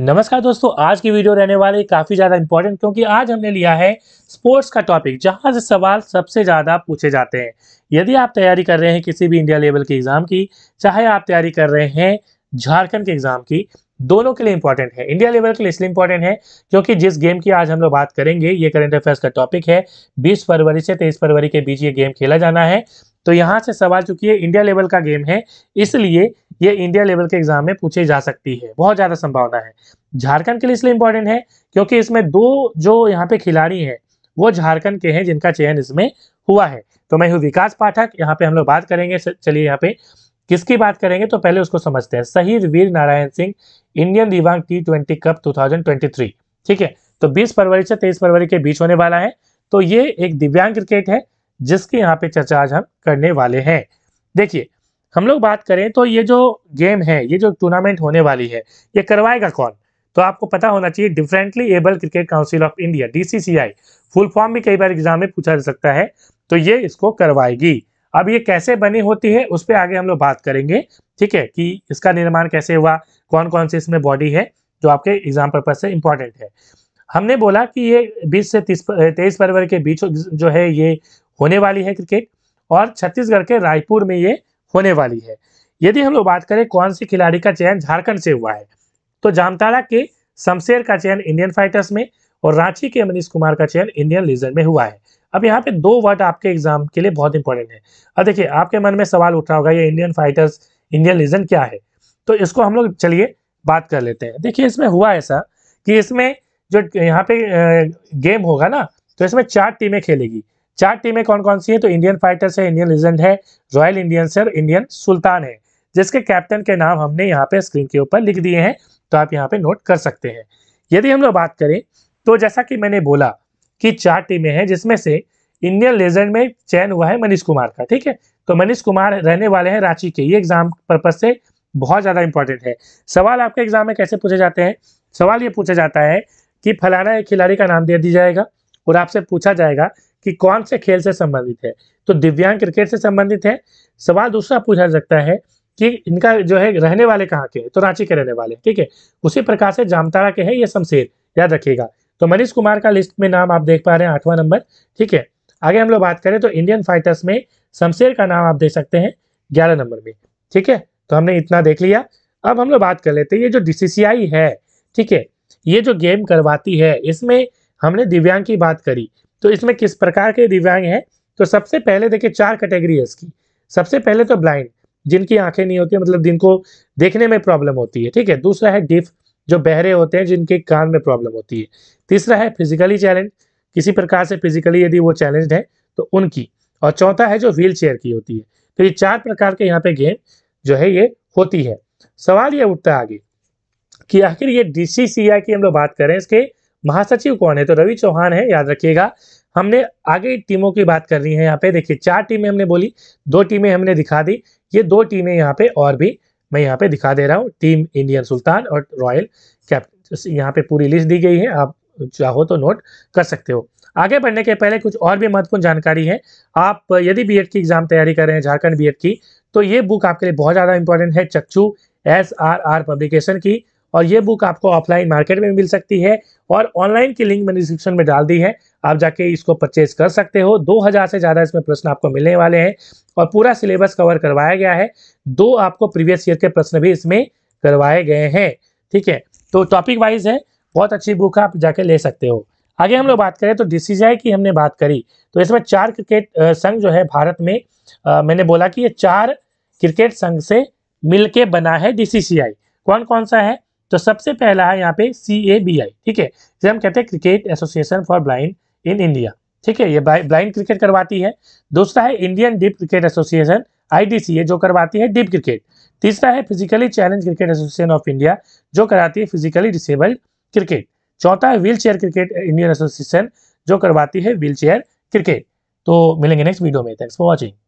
नमस्कार दोस्तों आज की वीडियो रहने वाली काफ़ी ज़्यादा इंपॉर्टेंट क्योंकि आज हमने लिया है स्पोर्ट्स का टॉपिक जहां से सवाल सबसे ज़्यादा पूछे जाते हैं यदि आप तैयारी कर रहे हैं किसी भी इंडिया लेवल के एग्ज़ाम की चाहे आप तैयारी कर रहे हैं झारखंड के एग्ज़ाम की दोनों के लिए इंपॉर्टेंट है इंडिया लेवल के लिए इसलिए इंपॉर्टेंट है क्योंकि जिस गेम की आज हम लोग बात करेंगे ये करंट अफेयर्स का टॉपिक है बीस फरवरी से तेईस फरवरी के बीच ये गेम खेला जाना है तो यहाँ से सवाल चुकी है इंडिया लेवल का गेम है इसलिए ये इंडिया लेवल के एग्जाम में पूछी जा सकती है बहुत ज़्यादा संभावना है झारखंड के लिए इसलिए इंपॉर्टेंट है क्योंकि इसमें दो जो यहाँ पे खिलाड़ी हैं वो झारखंड के हैं जिनका चयन इसमें हुआ है तो मैं हूँ विकास पाठक यहाँ पे हम लोग बात करेंगे चलिए यहाँ पे किसकी बात करेंगे तो पहले उसको समझते हैं Shaheed Veer Narayan Singh Indian Divyang T twenty cup 2023 ठीक है तो 20 फरवरी से 23 फरवरी के बीच होने वाला है तो ये एक दिव्यांग क्रिकेट है जिसकी यहाँ पे चर्चा आज हम करने वाले हैं देखिए हम लोग बात करें तो ये जो गेम है ये जो टूर्नामेंट होने वाली है ये करवाएगा कौन तो आपको पता होना चाहिए differently abled cricket council of India DCCI full form भी कई बार एग्जाम में पूछा जा सकता है तो ये इसको करवाएगी अब ये कैसे बनी होती है उस पर आगे हम लोग बात करेंगे ठीक है कि इसका निर्माण कैसे हुआ कौन कौन सी इसमें बॉडी है जो आपके एग्जाम पर्पज से इम्पॉर्टेंट है हमने बोला कि ये 20 से तीस तेईस फरवरी के बीच जो है ये होने वाली है क्रिकेट और छत्तीसगढ़ के रायपुर में ये होने वाली है यदि हम लोग बात करें कौन से खिलाड़ी का चयन झारखंड से हुआ है तो जामताड़ा के शमशेर का चयन इंडियन फाइटर्स में और रांची के मनीष कुमार का चयन इंडियन लीजन में हुआ है अब यहाँ पे दो वर्ड आपके एग्जाम के लिए बहुत इंपॉर्टेंट है अब देखिए आपके मन में सवाल उठ रहा होगा ये इंडियन फाइटर्स इंडियन लीजन क्या है तो इसको हम लोग चलिए बात कर लेते हैं देखिए इसमें हुआ ऐसा कि इसमें जो यहाँ पे गेम होगा ना तो इसमें चार टीमें खेलेगी चार टीमें कौन कौन सी तो है तो इंडियन फाइटर्स है इंडियन लेजेंड है रॉयल इंडियंस है और इंडियन सुल्तान है जिसके कैप्टन के नाम हमने यहाँ पे स्क्रीन के ऊपर लिख दिए हैं तो आप यहाँ पे नोट कर सकते हैं यदि हम लोग बात करें तो जैसा कि मैंने बोला कि चार टीमें हैं जिसमें से इंडियन लेजेंड में चयन हुआ है मनीष कुमार का ठीक है तो मनीष कुमार रहने वाले हैं रांची के ये एग्जाम पर्पज से बहुत ज़्यादा इंपॉर्टेंट है सवाल आपके एग्जाम में कैसे पूछे जाते हैं सवाल ये पूछा जाता है कि फलाना एक खिलाड़ी का नाम दे दिया जाएगा और आपसे पूछा जाएगा कि कौन से खेल से संबंधित है तो दिव्यांग क्रिकेट से संबंधित है सवाल दूसरा पूछा जाता सकता है कि इनका जो है रहने वाले कहाँ के तो रांची के रहने वाले ठीक है उसी प्रकार से जामताड़ा के है ये शमशेर याद रखिएगा तो मनीष कुमार का लिस्ट में नाम आप देख पा रहे हैं आठवां नंबर ठीक है आगे हम लोग बात करें तो इंडियन फाइटर्स में शमशेर का नाम आप देख सकते हैं ग्यारह नंबर में ठीक है तो हमने इतना देख लिया अब हम लोग बात कर लेते हैं ये जो डीसीसीआई है ठीक है ये जो गेम करवाती है इसमें हमने दिव्यांग की बात करी तो इसमें किस प्रकार के दिव्यांग हैं तो सबसे पहले देखिए चार कैटेगरी है इसकी सबसे पहले तो ब्लाइंड जिनकी आंखें नहीं होती मतलब जिनको देखने में प्रॉब्लम होती है ठीक है दूसरा है डिफ जो बहरे होते हैं जिनके कान में प्रॉब्लम होती है तीसरा है फिजिकली चैलेंज किसी प्रकार से फिजिकली यदि वो चैलेंज है तो उनकी और चौथा है जो व्हील चेयर की होती है तो ये चार प्रकार के यहाँ पे गेम जो है ये होती है सवाल ये उठता है आगे कि आखिर ये डी की हम लोग बात करें इसके महासचिव कौन है तो रवि चौहान है याद रखिएगा हमने आगे टीमों की बात कर रही है यहाँ पे देखिए चार टीमें हमने बोली दो टीमें हमने दिखा दी ये दो टीमें यहाँ पे और भी मैं यहाँ पे दिखा दे रहा हूँ टीम इंडियन सुल्तान और रॉयल कैप्टन यहाँ पे पूरी लिस्ट दी गई है आप चाहो तो नोट कर सकते हो आगे बढ़ने के पहले कुछ और भी महत्वपूर्ण जानकारी है आप यदि बी की एग्जाम तैयारी कर रहे हैं झारखंड बी की तो ये बुक आपके लिए बहुत ज़्यादा इंपॉर्टेंट है चक्चू एस आर आर पब्लिकेशन की और ये बुक आपको ऑफलाइन मार्केट में मिल सकती है और ऑनलाइन की लिंक मैंने डिस्क्रिप्शन में डाल दी है आप जाके इसको परचेज कर सकते हो 2000 से ज़्यादा इसमें प्रश्न आपको मिलने वाले हैं और पूरा सिलेबस कवर करवाया गया है दो आपको प्रीवियस ईयर के प्रश्न भी इसमें करवाए गए हैं ठीक है तो टॉपिक वाइज है बहुत अच्छी बुक आप जाके ले सकते हो आगे हम लोग बात करें तो डी की हमने बात करी तो इसमें चार क्रिकेट संघ जो है भारत में आ, मैंने बोला कि ये चार क्रिकेट संघ से मिलके बना है डीसीसीआई कौन कौन सा है तो सबसे पहला है यहाँ पे सी ए बी आई ठीक है जिसे हम कहते हैं cricket association for blind in India ठीक है ये ब्लाइंड क्रिकेट करवाती है दूसरा है इंडियन डीप क्रिकेट एसोसिएशन ए जो करवाती है डीप क्रिकेट तीसरा है physically challenge cricket association of India जो कराती है फिजिकली डिसेबल्ड क्रिकेट चौथा है wheelchair cricket Indian association जो करवाती है व्हील चेयर क्रिकेट तो मिलेंगे नेक्स्ट वीडियो में थैंक्स फॉर वॉचिंग